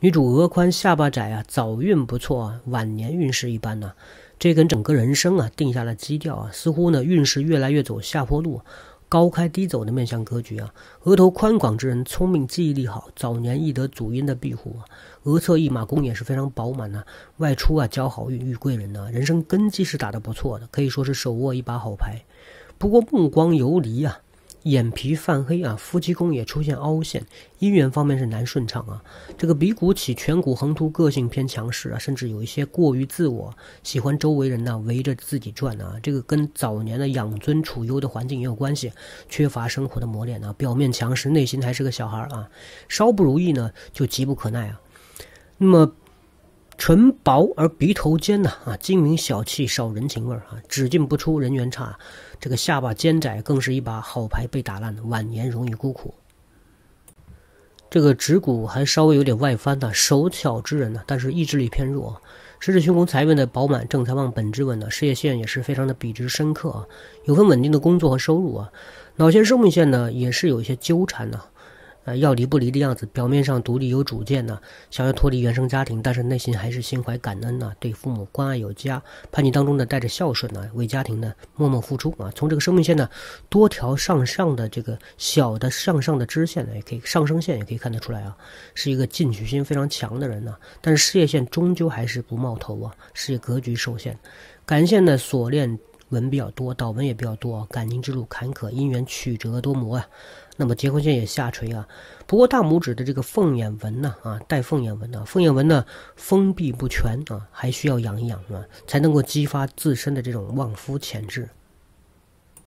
女主额宽下巴窄啊，早运不错啊，晚年运势一般呢，这跟整个人生啊定下了基调啊，似乎呢运势越来越走下坡路，高开低走的面相格局啊，额头宽广之人聪明记忆力好，早年易得主因的庇护啊，额侧一马宫也是非常饱满呐，外出啊交好运遇贵人呢，人生根基是打得不错的，可以说是手握一把好牌，不过目光游离啊。眼皮泛黑啊，夫妻宫也出现凹陷，姻缘方面是难顺畅啊。这个鼻骨起，颧骨横突，个性偏强势啊，甚至有一些过于自我，喜欢周围人呢围着自己转啊。这个跟早年的养尊处优的环境也有关系，缺乏生活的磨练啊。表面强势，内心还是个小孩啊，稍不如意呢就急不可耐啊。那么。唇薄而鼻头尖呐、啊，精明小气，少人情味儿啊，只进不出，人缘差。这个下巴尖窄，更是一把好牌被打烂晚年容易孤苦。这个指骨还稍微有点外翻呐，手巧之人呢，但是意志力偏弱。十指虚空，财运的饱满，正财旺，本质稳的事业线也是非常的笔直深刻啊，有份稳定的工作和收入啊，脑线生命线呢也是有一些纠缠呢。啊，要离不离的样子，表面上独立有主见呢，想要脱离原生家庭，但是内心还是心怀感恩呢，对父母关爱有加，叛逆当中呢带着孝顺呢，为家庭呢默默付出啊。从这个生命线呢，多条上上的这个小的向上的支线呢，也可以上升线也可以看得出来啊，是一个进取心非常强的人呢，但是事业线终究还是不冒头啊，事业格局受限，感谢的锁链。纹比较多，倒纹也比较多啊，感情之路坎坷，姻缘曲折多磨啊。那么结婚线也下垂啊。不过大拇指的这个凤眼纹呢，啊带凤眼纹的，凤眼纹呢封闭不全啊，还需要养一养啊，才能够激发自身的这种旺夫潜质。